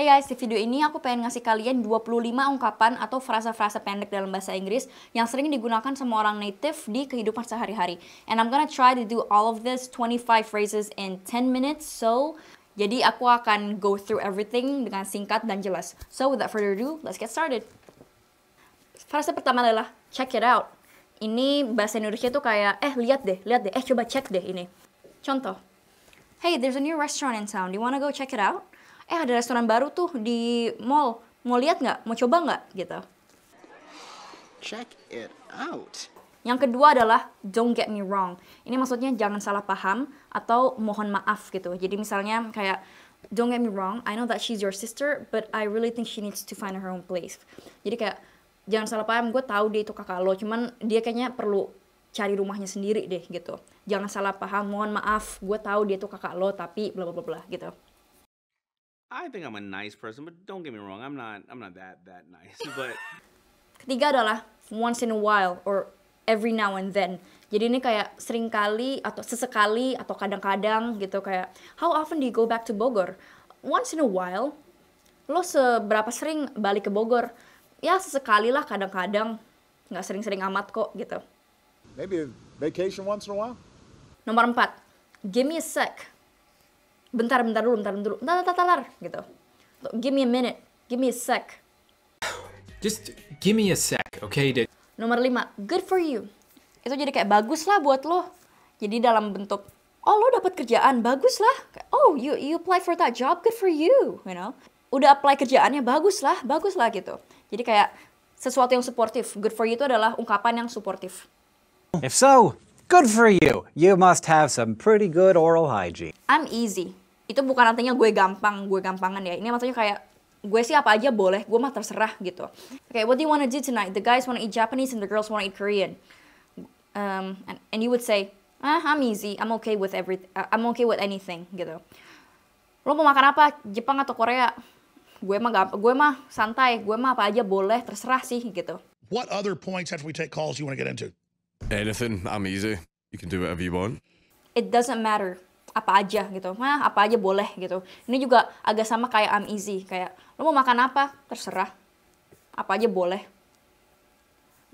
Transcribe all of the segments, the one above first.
Hey guys, di video ini aku pengen ngasih kalian 25 ungkapan atau frasa-frasa pendek dalam bahasa Inggris yang sering digunakan sama orang native di kehidupan sehari-hari. And I'm gonna try to do all of this 25 phrases in 10 minutes, so... Jadi aku akan go through everything dengan singkat dan jelas. So without further ado, let's get started. Frasa pertama adalah, check it out. Ini bahasa Indonesia tuh kayak, eh lihat deh, lihat deh, eh coba cek deh ini. Contoh, hey there's a new restaurant in town, do you wanna go check it out? eh ada restoran baru tuh di mall, mau lihat nggak, mau coba nggak gitu. Check it out. Yang kedua adalah don't get me wrong. Ini maksudnya jangan salah paham atau mohon maaf gitu. Jadi misalnya kayak don't get me wrong, I know that she's your sister, but I really think she needs to find her own place. Jadi kayak jangan salah paham, gue tahu dia itu kakak lo, cuman dia kayaknya perlu cari rumahnya sendiri deh gitu. Jangan salah paham, mohon maaf, gue tahu dia itu kakak lo, tapi bla bla bla gitu. I think I'm a nice person, but don't get me wrong, I'm not I'm not that that nice. But Ketiga adalah once in a while or every now and then. Jadi ini kayak seringkali atau sesekali atau kadang-kadang gitu kayak how often do you go back to Bogor? Once in a while. Lo seberapa sering balik ke Bogor? Ya sesekali lah kadang-kadang. Nggak sering-sering amat kok gitu. Maybe vacation once in a while. Nomor 4. Give me a sec bentar bentar dulu bentar dulu bentar bentar, bentar, gitu give me a minute give me a sec just give me a sec okay dude nomor lima good for you itu jadi kayak bagus lah buat lo jadi dalam bentuk oh lo dapat kerjaan bagus lah oh you you apply for that job good for you you know udah apply kerjaannya bagus lah bagus lah gitu jadi kayak sesuatu yang suportif good for you itu adalah ungkapan yang suportif if so good for you you must have some pretty good oral hygiene I'm easy itu bukan artinya gue gampang gue gampangan ya ini maksudnya kayak gue sih apa aja boleh gue mah terserah gitu okay what do you wanna do tonight the guys wanna eat Japanese and the girls wanna eat Korean um, and, and you would say ah I'm easy I'm okay with every uh, I'm okay with anything gitu lo mau makan apa Jepang atau Korea gue mah gak, gue mah santai gue mah apa aja boleh terserah sih gitu what other points after we take calls you wanna get into anything I'm easy you can do whatever you want it doesn't matter apa aja gitu, nah apa aja boleh gitu. Ini juga agak sama kayak I'm easy, kayak lo mau makan apa terserah, apa aja boleh.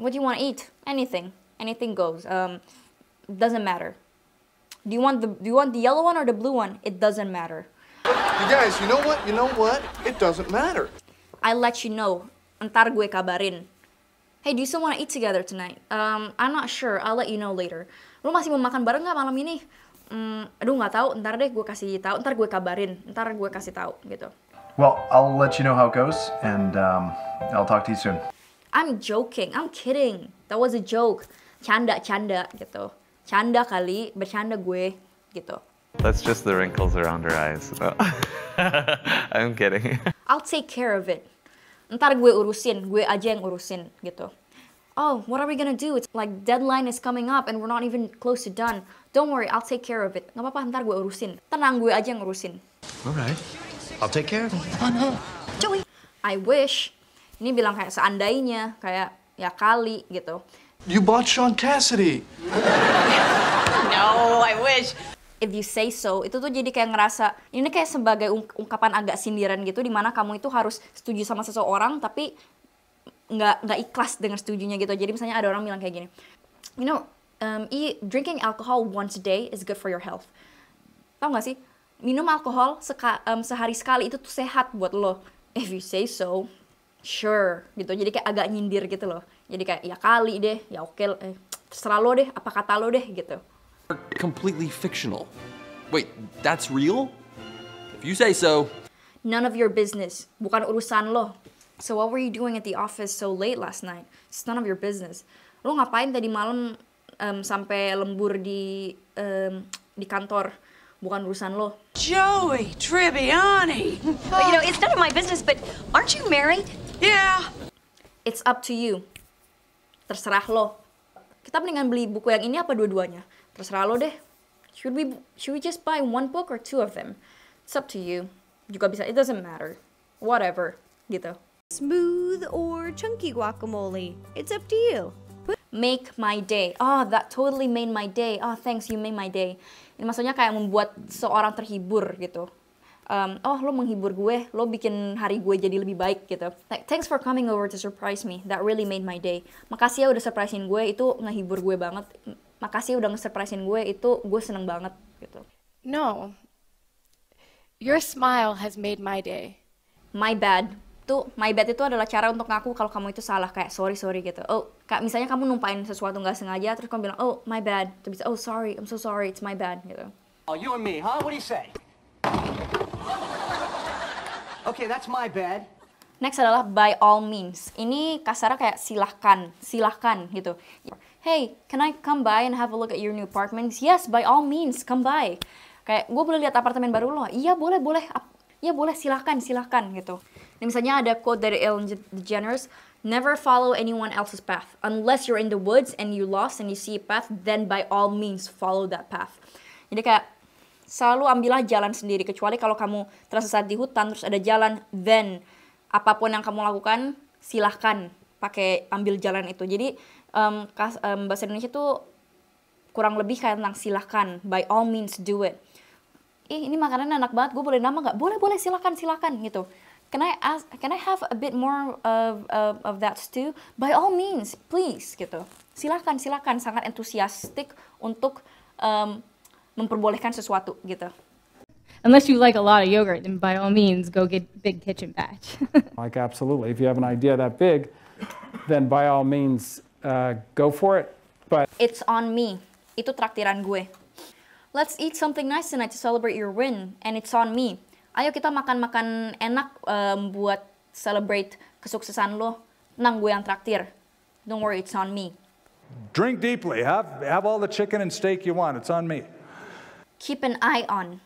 What do you want to eat? Anything, anything goes. Um, doesn't matter. Do you want the Do you want the yellow one or the blue one? It doesn't matter. You guys, you know what? You know what? It doesn't matter. I let you know. Ntar gue kabarin. Hey, do you still want to eat together tonight? Um, I'm not sure. I'll let you know later. Lo masih mau makan bareng nggak malam ini? mm, aduh nggak tahu ntar deh gue kasih tahu ntar gue kabarin ntar gue kasih tahu gitu well I'll let you know how it goes and um, I'll talk to you soon I'm joking I'm kidding that was a joke canda canda gitu canda kali bercanda gue gitu That's just the wrinkles around her eyes. I'm kidding. I'll take care of it. Ntar gue urusin, gue aja yang urusin gitu oh, what are we gonna do? It's like deadline is coming up and we're not even close to done. Don't worry, I'll take care of it. Gak apa-apa, ntar gue urusin. Tenang, gue aja yang urusin. Alright, I'll take care of it. Oh no, Joey. I wish. Ini bilang kayak seandainya, kayak ya kali gitu. You bought Sean Cassidy. no, I wish. If you say so, itu tuh jadi kayak ngerasa ini kayak sebagai ungkapan agak sindiran gitu, dimana kamu itu harus setuju sama seseorang, tapi nggak nggak ikhlas dengan setujunya gitu jadi misalnya ada orang bilang kayak gini you know um, e drinking alcohol once a day is good for your health tau gak sih minum alkohol seka, um, sehari sekali itu tuh sehat buat lo if you say so sure gitu jadi kayak agak nyindir gitu loh jadi kayak ya kali deh ya oke okay, eh, terserah lo deh apa kata lo deh gitu completely fictional wait that's real if you say so none of your business bukan urusan lo So what were you doing at the office so late last night? It's none of your business. Lo ngapain tadi malam um, sampai lembur di um, di kantor? Bukan urusan lo. Joey Tribbiani. But, you know, it's none of my business, but aren't you married? Yeah. It's up to you. Terserah lo. Kita mendingan beli buku yang ini apa dua-duanya? Terserah lo deh. Should we should we just buy one book or two of them? It's up to you. Juga bisa. It doesn't matter. Whatever. Gitu. Smooth or chunky guacamole. It's up to you. Put make my day. Oh, that totally made my day. Oh, thanks, you made my day. Ini maksudnya kayak membuat seorang terhibur gitu. Um, oh, lo menghibur gue, lo bikin hari gue jadi lebih baik gitu. Like, thanks for coming over to surprise me. That really made my day. Makasih ya udah surprisein gue, itu ngehibur gue banget. Makasih ya udah nge-surprisein gue, itu gue seneng banget gitu. No, Your smile has made my day. My bad itu my bad itu adalah cara untuk ngaku kalau kamu itu salah kayak sorry sorry gitu oh kak misalnya kamu numpain sesuatu nggak sengaja terus kamu bilang oh my bad terus bisa oh sorry I'm so sorry it's my bad gitu oh you and me huh what do you say okay that's my bad Next adalah by all means. Ini kasarnya kayak silahkan, silahkan gitu. Hey, can I come by and have a look at your new apartment? Yes, by all means, come by. Kayak gue boleh lihat apartemen baru lo? Iya boleh boleh, iya boleh silahkan silahkan gitu. Ini misalnya ada quote dari Ellen DeGeneres, Never follow anyone else's path. Unless you're in the woods and you lost and you see a path, then by all means follow that path. Jadi kayak selalu ambillah jalan sendiri kecuali kalau kamu tersesat di hutan terus ada jalan, then apapun yang kamu lakukan silahkan pakai ambil jalan itu. Jadi um, kas, um, bahasa Indonesia tuh kurang lebih kayak tentang silahkan by all means do it. Ih, ini makanan enak banget, gue boleh nama gak? Boleh, boleh, silahkan, silahkan gitu. can I ask, can I have a bit more of, of, of that stew? By all means, please, gitu. Silakan, silakan, sangat enthusiastic untuk um, memperbolehkan sesuatu, gitu. Unless you like a lot of yogurt, then by all means, go get big kitchen batch. like absolutely, if you have an idea that big, then by all means, uh, go for it. But it's on me. Itu traktiran gue. Let's eat something nice tonight to celebrate your win, and it's on me. ayo kita makan-makan enak um, buat celebrate kesuksesan lo. Tenang gue yang traktir. Don't worry, it's on me. Drink deeply. Have, have all the chicken and steak you want. It's on me. Keep an eye on.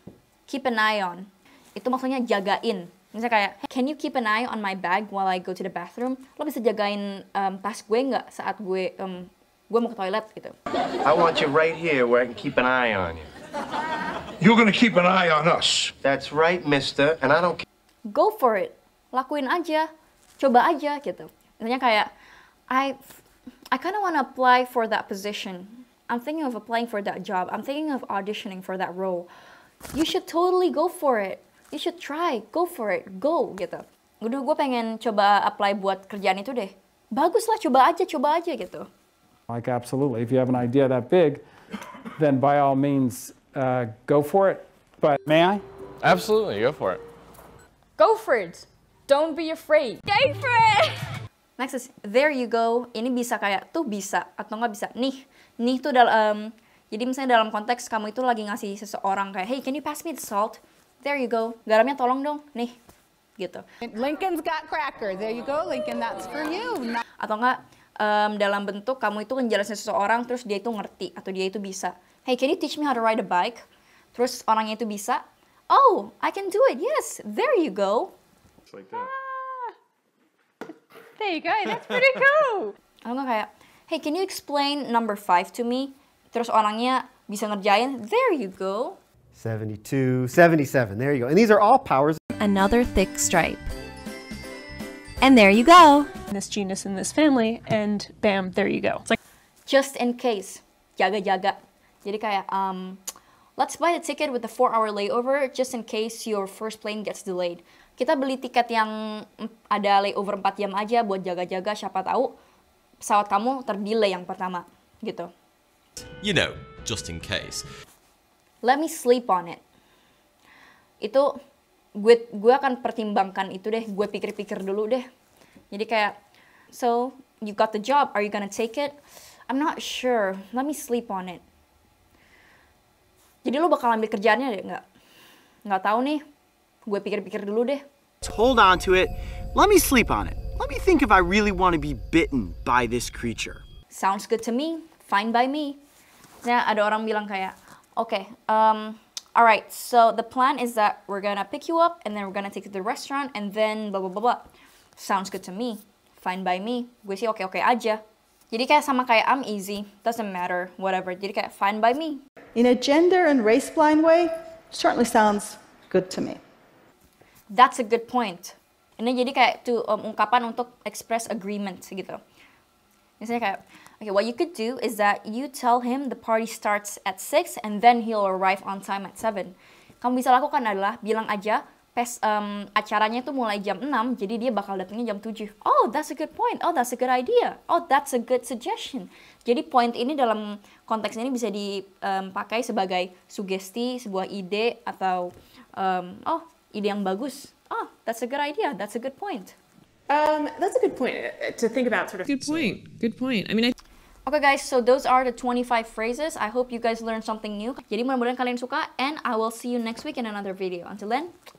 Keep an eye on. Itu maksudnya jagain. Misalnya kayak, hey, can you keep an eye on my bag while I go to the bathroom? Lo bisa jagain um, tas gue nggak saat gue um, gue mau ke toilet gitu. I want you right here where I can keep an eye on you. You're gonna keep an eye on us. That's right, mister. And I don't Go for it. Lakuin aja. Coba aja gitu. Misalnya kayak I I kind of want to apply for that position. I'm thinking of applying for that job. I'm thinking of auditioning for that role. You should totally go for it. You should try. Go for it. Go gitu. Udah gue pengen coba apply buat kerjaan itu deh. Baguslah coba aja, coba aja gitu. Like absolutely. If you have an idea that big, then by all means uh, go for it. But may I? Absolutely, go for it. Go for it. Don't be afraid. Go for it. Next is there you go. Ini bisa kayak tuh bisa atau nggak bisa. Nih, nih tuh dalam jadi misalnya dalam konteks kamu itu lagi ngasih seseorang kayak hey can you pass me the salt? There you go. Garamnya tolong dong. Nih. Gitu. Lincoln's got cracker. There you go Lincoln, that's for you. Atau nggak um, dalam bentuk kamu itu ngejelasin seseorang terus dia itu ngerti atau dia itu bisa. hey, can you teach me how to ride a bike? Terus orangnya itu bisa, oh, I can do it, yes, there you go. It's like that. Ah, there you go, that's pretty cool. I'm like, hey, can you explain number five to me? Terus orangnya bisa ngerjain, there you go. 72, 77, there you go. And these are all powers. Another thick stripe. And there you go. This genus in this family, and bam, there you go. It's like just in case. Jaga jaga. Jadi kayak um, let's buy the ticket with the four hour layover just in case your first plane gets delayed. Kita beli tiket yang ada layover 4 jam aja buat jaga-jaga siapa tahu pesawat kamu terdelay yang pertama gitu. You know, just in case. Let me sleep on it. Itu gue gue akan pertimbangkan itu deh, gue pikir-pikir dulu deh. Jadi kayak so you got the job, are you gonna take it? I'm not sure. Let me sleep on it. Jadi lo bakal ambil kerjaannya deh nggak? Nggak tahu nih. Gue pikir-pikir dulu deh. Hold on to it. Let me sleep on it. Let me think if I really want to be bitten by this creature. Sounds good to me. Fine by me. Nah, ada orang bilang kayak, oke, okay, um, alright, so the plan is that we're gonna pick you up and then we're gonna take you to the restaurant and then blah blah blah blah. Sounds good to me. Fine by me. Gue sih oke-oke okay -okay aja. Jadi kayak sama kayak I'm easy, doesn't matter, whatever. Jadi kayak fine by me, in a gender and race blind way certainly sounds good to me. That's a good point. Ini jadi kayak tuh um, ungkapan untuk express agreement gitu. Misalnya kayak, okay, what you could do is that you tell him the party starts at 6 and then he'll arrive on time at 7. Kamu bisa lakukan adalah bilang aja pes, um, acaranya itu mulai jam 6, jadi dia bakal datangnya jam 7. Oh, that's a good point. Oh, that's a good idea. Oh, that's a good suggestion. Jadi point ini dalam konteks ini bisa dipakai sebagai sugesti sebuah ide atau um, oh ide yang bagus. Oh, that's a good idea. That's a good point. Um, that's a good point uh, to think about sort of. Good point. Good point. I mean, I. Okay guys, so those are the 25 phrases. I hope you guys learn something new. Jadi mudah-mudahan kalian suka and I will see you next week in another video. Until then,